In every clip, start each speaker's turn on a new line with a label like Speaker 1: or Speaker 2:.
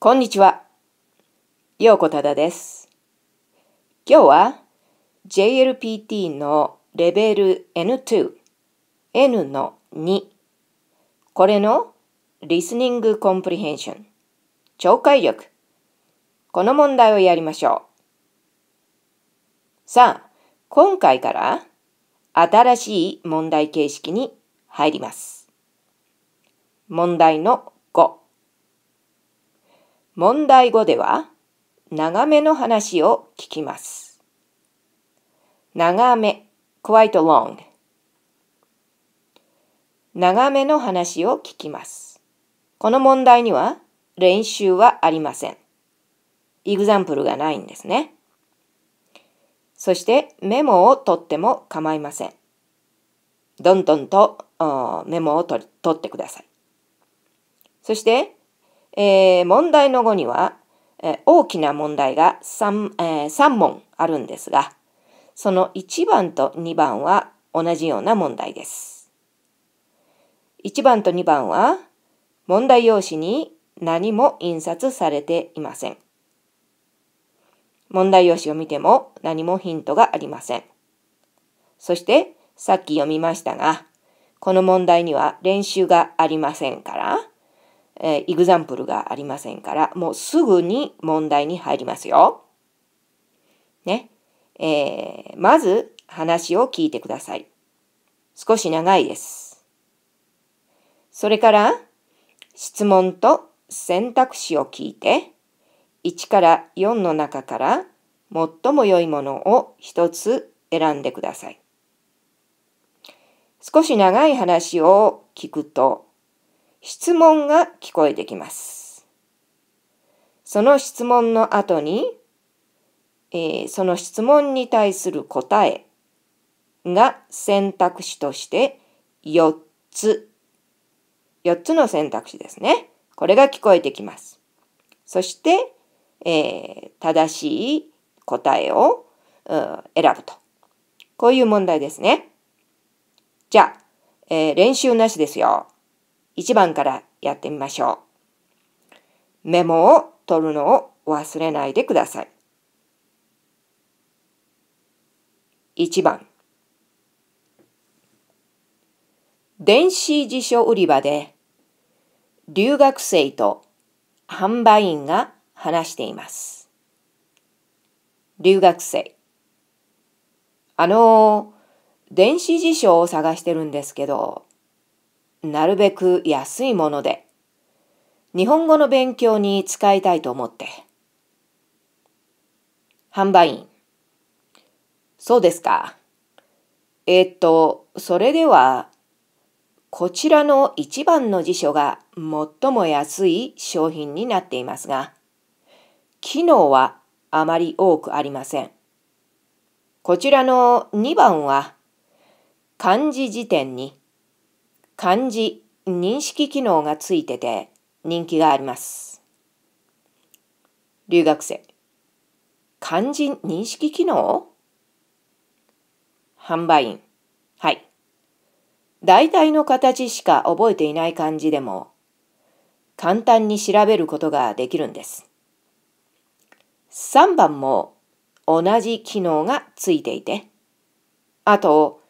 Speaker 1: こんにちは。ようこただです。今日は JLPT のレベル N2、N の2、これのリスニングコンプリヘンション、聴解力、この問題をやりましょう。さあ、今回から新しい問題形式に入ります。問題の5。問題語では、長めの話を聞きます。長め、quite long。長めの話を聞きます。この問題には練習はありません。イグザンプルがないんですね。そしてメモを取っても構いません。どんどんとメモを取ってください。そしてえー、問題の後には、えー、大きな問題が 3,、えー、3問あるんですが、その1番と2番は同じような問題です。1番と2番は、問題用紙に何も印刷されていません。問題用紙を見ても何もヒントがありません。そしてさっき読みましたが、この問題には練習がありませんから、えー、イグザンプルがありませんから、もうすぐに問題に入りますよ。ね。えー、まず話を聞いてください。少し長いです。それから、質問と選択肢を聞いて、1から4の中から最も良いものを1つ選んでください。少し長い話を聞くと質問が聞こえてきます。その質問の後に、えー、その質問に対する答えが選択肢として4つ。4つの選択肢ですね。これが聞こえてきます。そして、えー、正しい答えを、うん、選ぶと。こういう問題ですね。じゃあ、えー、練習なしですよ。1番からやってみましょう。メモを取るのを忘れないでください。1番電子辞書売り場で留学生と販売員が話しています。留学生あの電子辞書を探してるんですけどなるべく安いもので、日本語の勉強に使いたいと思って。販売員。そうですか。えっと、それでは、こちらの一番の辞書が最も安い商品になっていますが、機能はあまり多くありません。こちらの2番は、漢字辞典に漢字認識機能がついてて人気があります。留学生漢字認識機能販売員はい。大体の形しか覚えていない漢字でも簡単に調べることができるんです。3番も同じ機能がついていて、あと、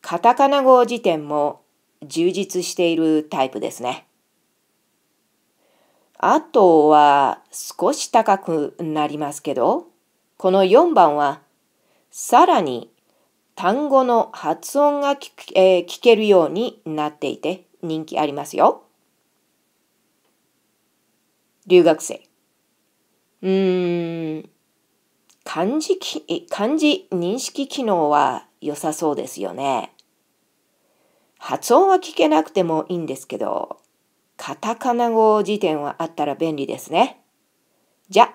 Speaker 1: カタカナ語辞典も充実しているタイプですね。あとは少し高くなりますけど、この4番はさらに単語の発音が聞,、えー、聞けるようになっていて人気ありますよ。留学生。うーん、漢字漢字認識機能は良さそうですよね。発音は聞けなくてもいいんですけど、カタカナ語辞典はあったら便利ですね。じゃ、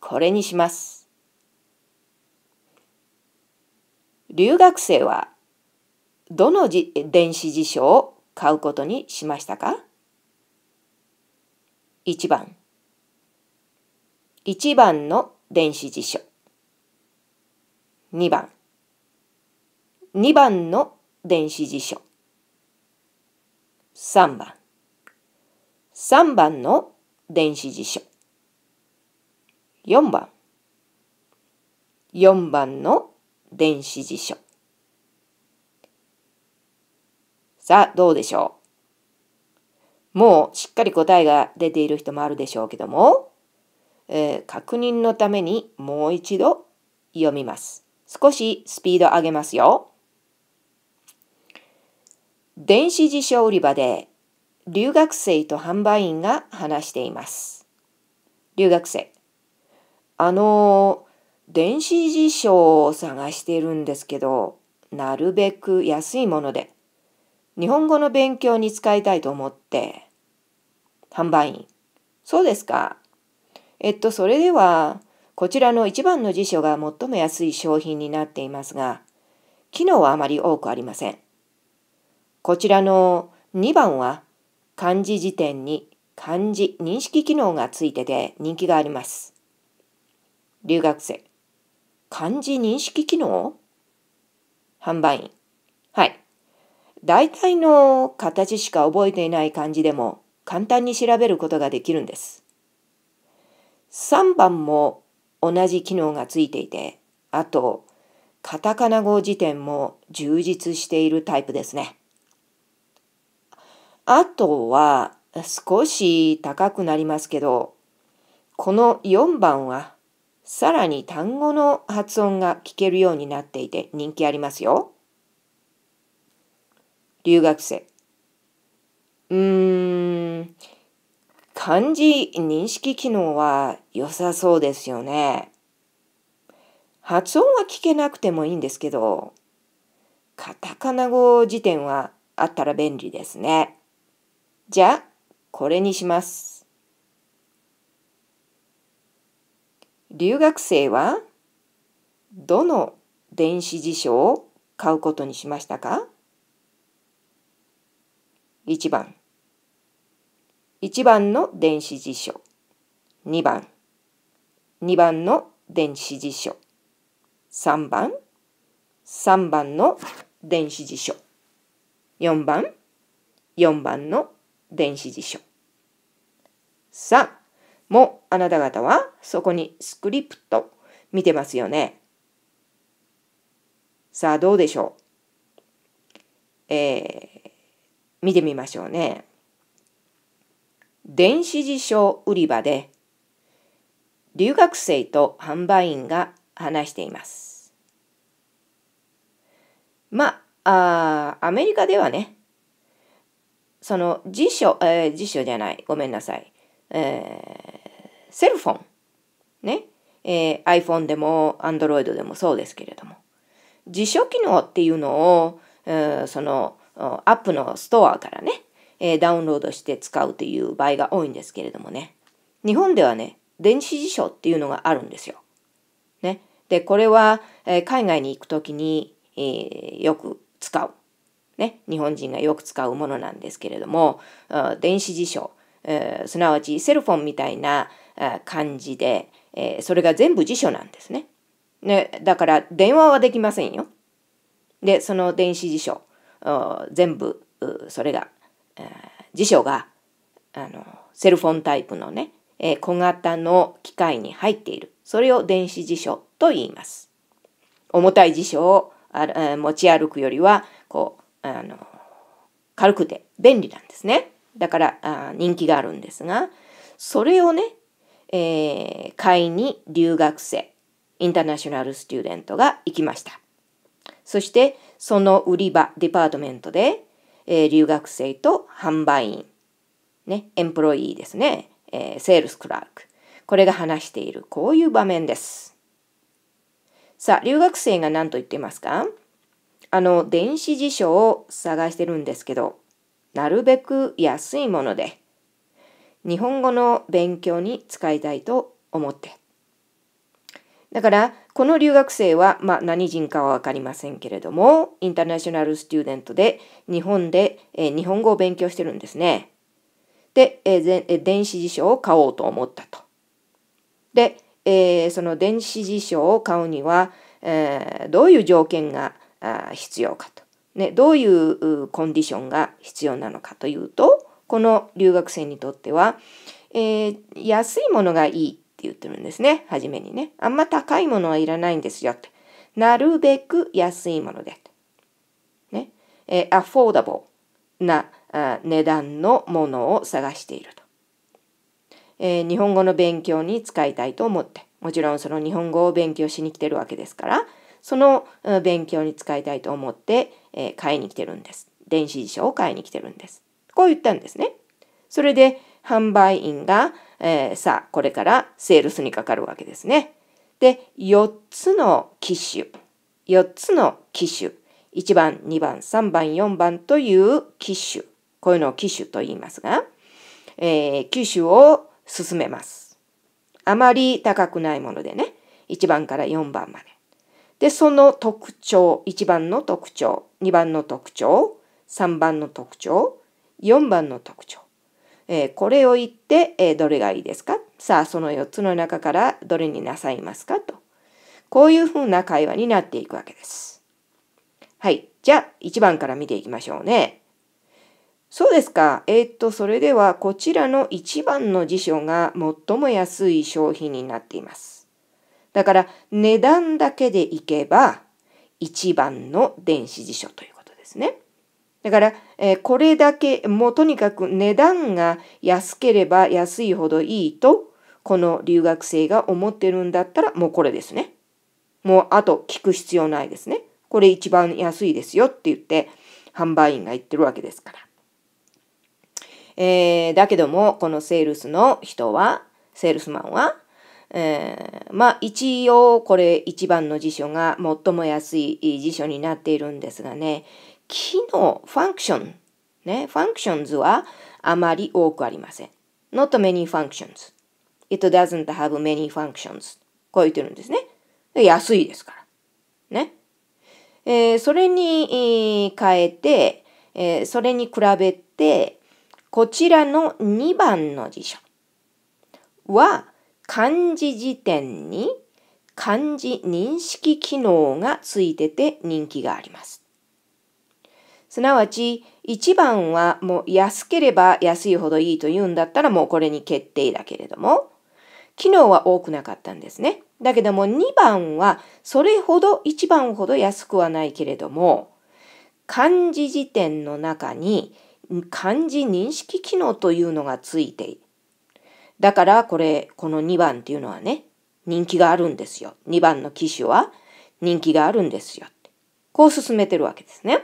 Speaker 1: これにします。留学生はどのじ電子辞書を買うことにしましたか ?1 番1番の電子辞書2番2番の電子辞書3番3番の電子辞書4番4番の電子辞書さあどうでしょうもうしっかり答えが出ている人もあるでしょうけども、えー、確認のためにもう一度読みます少しスピード上げますよ。電子辞書売り場で留学生と販売員が話しています。留学生。あの、電子辞書を探してるんですけど、なるべく安いもので、日本語の勉強に使いたいと思って。販売員。そうですか。えっと、それでは、こちらの一番の辞書が最も安い商品になっていますが、機能はあまり多くありません。こちらの2番は漢字辞典に漢字認識機能がついてて人気があります。留学生、漢字認識機能販売員、はい。大体の形しか覚えていない漢字でも簡単に調べることができるんです。3番も同じ機能がついていて、あと、カタカナ語辞典も充実しているタイプですね。あとは少し高くなりますけど、この4番はさらに単語の発音が聞けるようになっていて人気ありますよ。留学生。うーん、漢字認識機能は良さそうですよね。発音は聞けなくてもいいんですけど、カタカナ語辞典はあったら便利ですね。じゃあ、これにします。留学生は、どの電子辞書を買うことにしましたか ?1 番。1番の電子辞書。2番。2番の電子辞書。3番。3番の電子辞書。4番。4番の電子辞書。あ、もあなた方はそこにスクリプト見てますよね。さあどうでしょう、えー、見てみましょうね。電子辞書売り場で留学生と販売員が話しています。まあ、あアメリカではね、その辞書、えー、辞書じゃない、ごめんなさい。えー、セルフォン。ね。えー、iPhone でも Android でもそうですけれども。辞書機能っていうのを、えー、そのアップのストアからね、えー、ダウンロードして使うという場合が多いんですけれどもね。日本ではね、電子辞書っていうのがあるんですよ。ね。で、これは、えー、海外に行くときに、えー、よく使う。ね、日本人がよく使うものなんですけれども、電子辞書、すなわちセルフォンみたいな感じで、それが全部辞書なんですねね。だから電話はできませんよ。で、その電子辞書、全部それが、辞書があのセルフォンタイプのね、小型の機械に入っている。それを電子辞書と言います。重たい辞書を持ち歩くよりは、こう、あの、軽くて便利なんですね。だからあ人気があるんですが、それをね、えー、買いに留学生、インターナショナルスチューデントが行きました。そしてその売り場、デパートメントで、えー、留学生と販売員、ね、エンプロイーですね、えー、セールスクラーク。これが話しているこういう場面です。さあ、留学生が何と言っていますかあの、電子辞書を探してるんですけど、なるべく安いもので、日本語の勉強に使いたいと思って。だから、この留学生は、まあ、何人かは分かりませんけれども、インターナショナルスチューデントで、日本で、えー、日本語を勉強してるんですね。で、えーえー、電子辞書を買おうと思ったと。で、えー、その電子辞書を買うには、えー、どういう条件が必要かと、ね、どういうコンディションが必要なのかというとこの留学生にとっては、えー、安いものがいいって言ってるんですね初めにねあんま高いものはいらないんですよってなるべく安いものでねえー、アフォーダボルな値段のものを探していると、えー、日本語の勉強に使いたいと思ってもちろんその日本語を勉強しに来てるわけですからその勉強に使いたいと思って、えー、買いに来てるんです。電子辞書を買いに来てるんです。こう言ったんですね。それで販売員が、えー、さあこれからセールスにかかるわけですね。で4つの機種4つの機種1番2番3番4番という機種こういうのを機種と言いますが、えー、機種を進めます。あまり高くないものでね1番から4番まで。で、その特徴、1番の特徴、2番の特徴、3番の特徴、4番の特徴。えー、これを言って、えー、どれがいいですかさあ、その4つの中からどれになさいますかと。こういうふうな会話になっていくわけです。はい。じゃあ、1番から見ていきましょうね。そうですか。えー、っと、それでは、こちらの1番の辞書が最も安い商品になっています。だから値段だけでいけば一番の電子辞書ということですね。だから、えこれだけ、もうとにかく値段が安ければ安いほどいいと、この留学生が思ってるんだったら、もうこれですね。もうあと聞く必要ないですね。これ一番安いですよって言って、販売員が言ってるわけですから。えー、だけども、このセールスの人は、セールスマンは、えー、まあ一応これ一番の辞書が最も安い辞書になっているんですがね、機能、ファンクション、ね、ファンクションズはあまり多くありません。not many functions. It doesn't have many functions. こう言ってるんですね。安いですから。ね。えー、それに、変えて、えー、それに比べて、こちらの2番の辞書は、漢字辞典に漢字認識機能がついてて人気があります。すなわち、1番はもう安ければ安いほどいいと言うんだったらもうこれに決定だけれども、機能は多くなかったんですね。だけども2番はそれほど1番ほど安くはないけれども、漢字辞典の中に漢字認識機能というのがついてだからこれ、この2番っていうのはね、人気があるんですよ。2番の機種は人気があるんですよ。こう進めてるわけですね。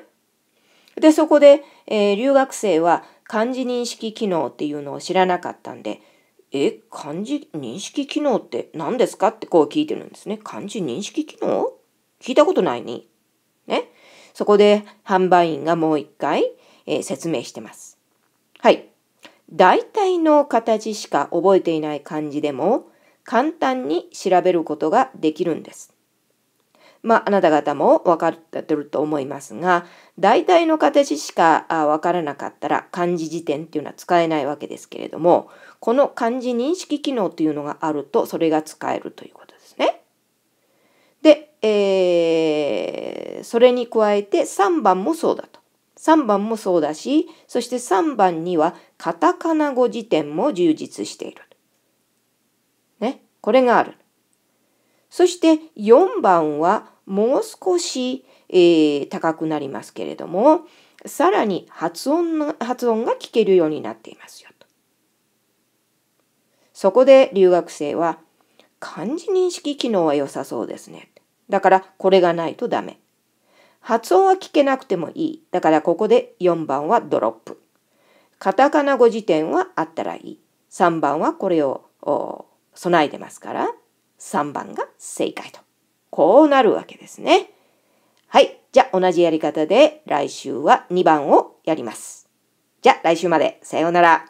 Speaker 1: で、そこで、えー、留学生は漢字認識機能っていうのを知らなかったんで、え、漢字認識機能って何ですかってこう聞いてるんですね。漢字認識機能聞いたことないに。ね。そこで販売員がもう一回、えー、説明してます。はい。大体の形しか覚えていない漢字でも簡単に調べることができるんです。まあ、あなた方も分かってると思いますが、大体の形しか分からなかったら漢字辞典っていうのは使えないわけですけれども、この漢字認識機能というのがあると、それが使えるということですね。で、えー、それに加えて3番もそうだと。3番もそうだし、そして3番にはカタカナ語辞典も充実している。ね、これがある。そして4番はもう少し、えー、高くなりますけれども、さらに発音の発音が聞けるようになっていますよと。そこで留学生は、漢字認識機能は良さそうですね。だからこれがないとダメ。発音は聞けなくてもいい。だからここで4番はドロップ。カタカナ語辞典はあったらいい。3番はこれを備えてますから、3番が正解と。こうなるわけですね。はい。じゃあ同じやり方で来週は2番をやります。じゃあ来週まで。さようなら。